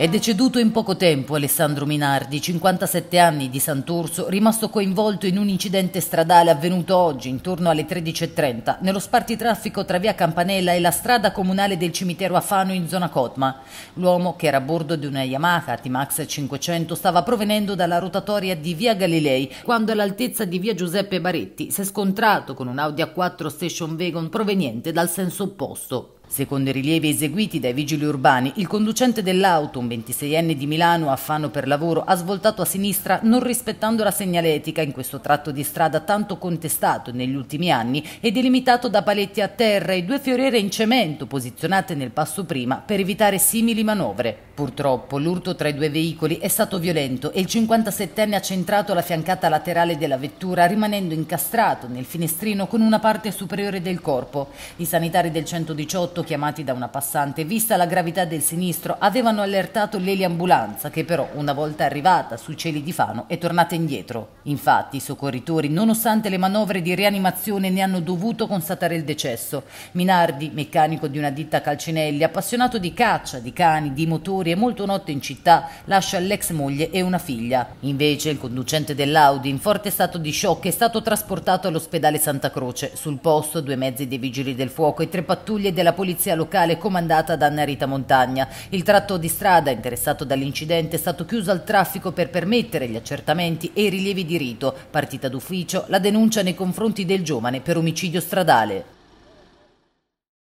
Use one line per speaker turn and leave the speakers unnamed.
È deceduto in poco tempo Alessandro Minardi, 57 anni di Sant'Urso, rimasto coinvolto in un incidente stradale avvenuto oggi intorno alle 13.30 nello spartitraffico tra via Campanella e la strada comunale del cimitero Afano in zona Cotma. L'uomo, che era a bordo di una Yamaha T-Max 500, stava provenendo dalla rotatoria di via Galilei quando all'altezza di via Giuseppe Baretti si è scontrato con un Audi A4 Station Wagon proveniente dal senso opposto. Secondo i rilievi eseguiti dai vigili urbani, il conducente dell'auto, un 26enne di Milano affanno per lavoro, ha svoltato a sinistra non rispettando la segnaletica in questo tratto di strada tanto contestato negli ultimi anni e delimitato da paletti a terra e due fioriere in cemento posizionate nel passo prima per evitare simili manovre. Purtroppo l'urto tra i due veicoli è stato violento e il 57enne ha centrato la fiancata laterale della vettura rimanendo incastrato nel finestrino con una parte superiore del corpo. I sanitari del 118 L'auto, chiamati da una passante, vista la gravità del sinistro, avevano allertato l'eliambulanza che però, una volta arrivata sui cieli di Fano, è tornata indietro. Infatti i soccorritori, nonostante le manovre di rianimazione, ne hanno dovuto constatare il decesso. Minardi, meccanico di una ditta Calcinelli, appassionato di caccia, di cani, di motori e molto notte in città, lascia l'ex moglie e una figlia. Invece il conducente dell'Audi, in forte stato di shock, è stato trasportato all'ospedale Santa Croce. Sul posto due mezzi dei vigili del fuoco e tre pattuglie della polizia polizia locale comandata da Anna Rita Montagna. Il tratto di strada interessato dall'incidente è stato chiuso al traffico per permettere gli accertamenti e i rilievi di rito. Partita d'ufficio la denuncia nei confronti del giovane per omicidio stradale.